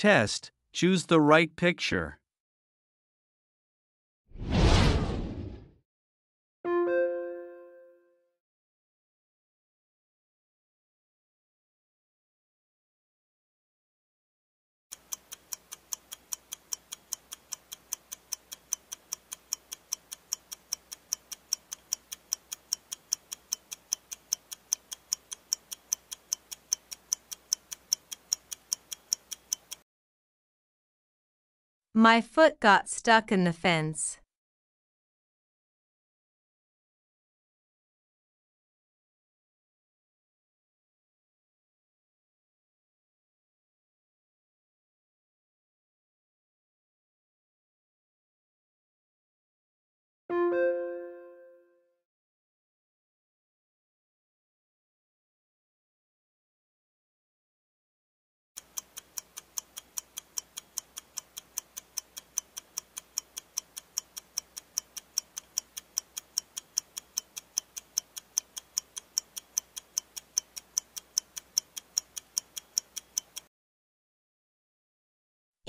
Test, choose the right picture. My foot got stuck in the fence.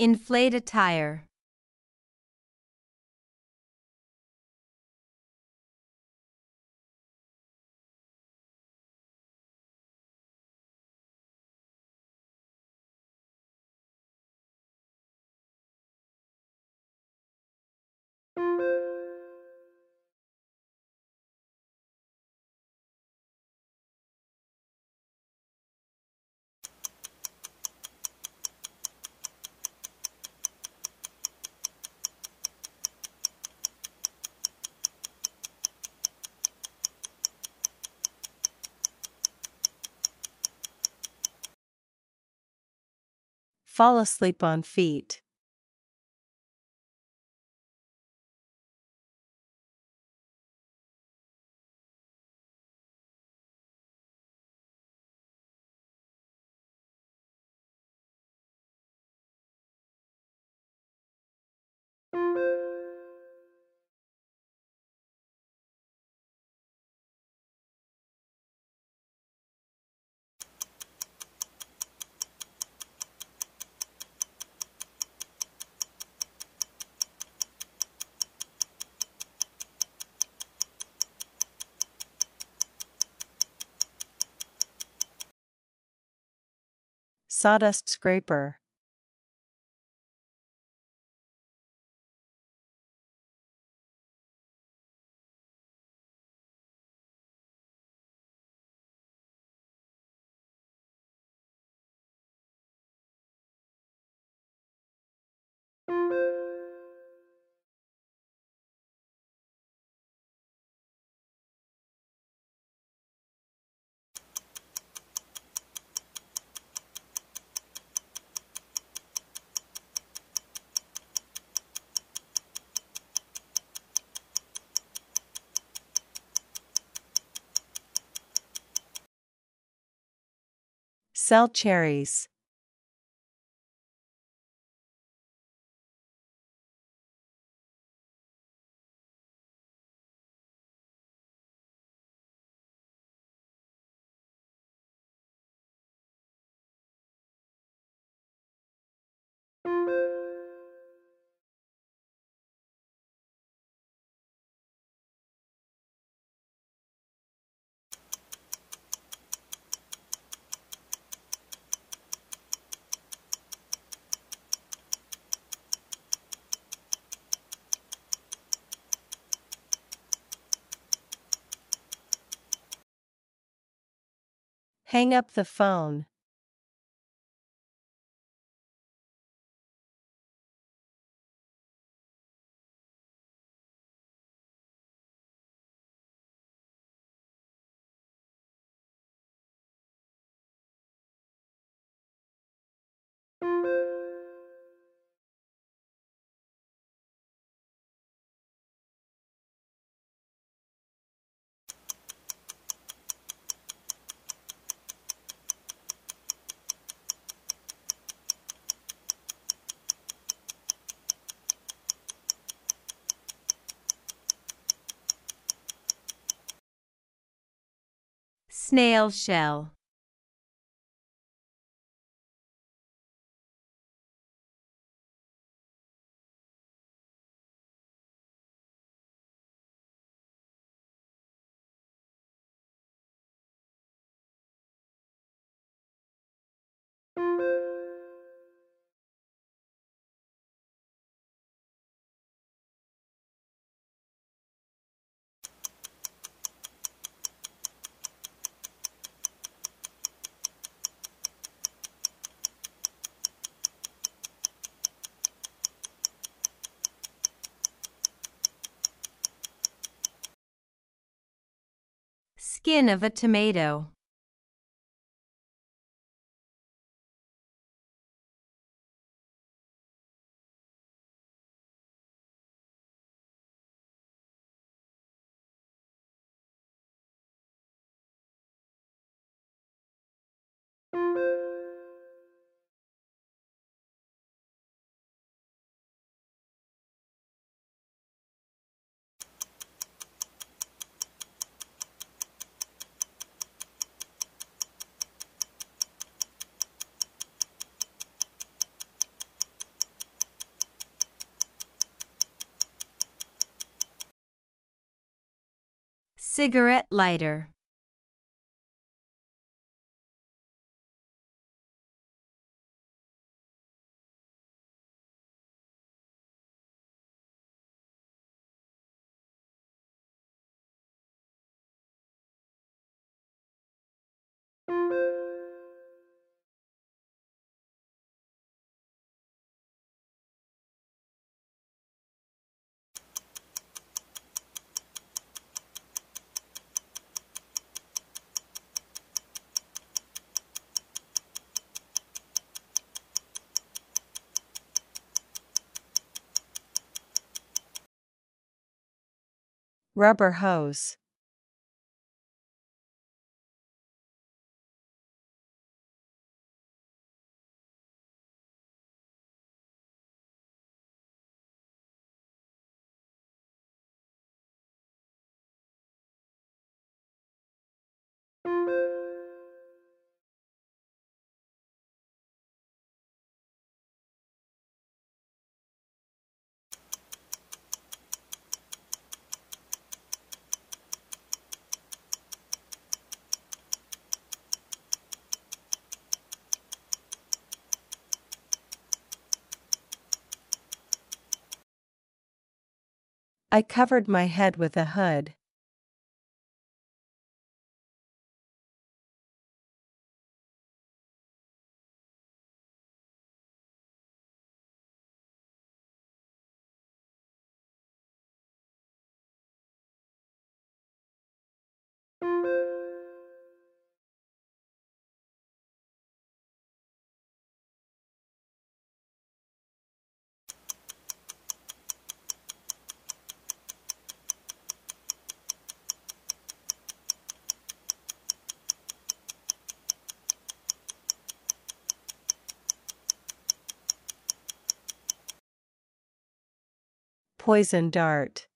Inflate a tire. fall asleep on feet. Sawdust Scraper Sell cherries. Hang up the phone. Snail shell. skin of a tomato. Cigarette lighter Rubber hose I covered my head with a hood, poison dart.